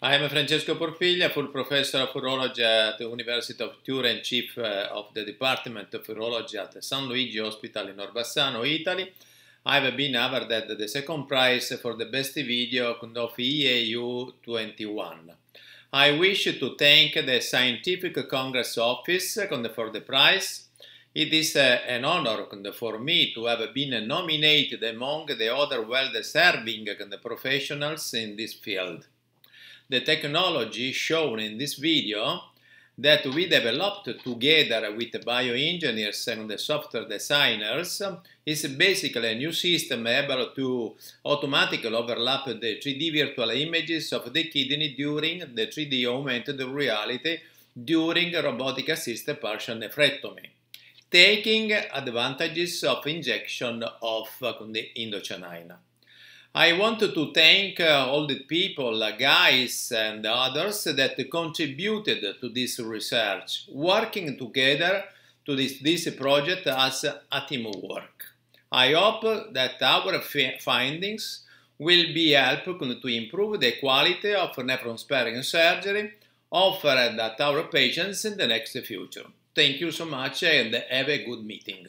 I am Francesco Porfiglia, full professor of urology at the University of Turin, chief eh, of the Department of Urology at the San Luigi Hospital in Orbassano, Italy. I've been awarded the second prize for the best video of EAU 21. I wish to thank the Scientific Congress Office eh, for the prize. It is eh, an honor for me to have been nominated among the other well-deserving professionals in this field the technology shown in this video that we developed together with bioengineers and the software designers is basically a new system able to automatically overlap the 3D virtual images of the kidney during the 3D augmented reality during robotic-assisted partial nephrectomy, taking advantages of injection of uh, the endocanina. I wanted to thank uh, all the people, uh, guys and others that contributed to this research, working together to this, this project as a teamwork. I hope that our findings will be helpful to improve the quality of nephron-sparing surgery offered at our patients in the next future. Thank you so much and have a good meeting.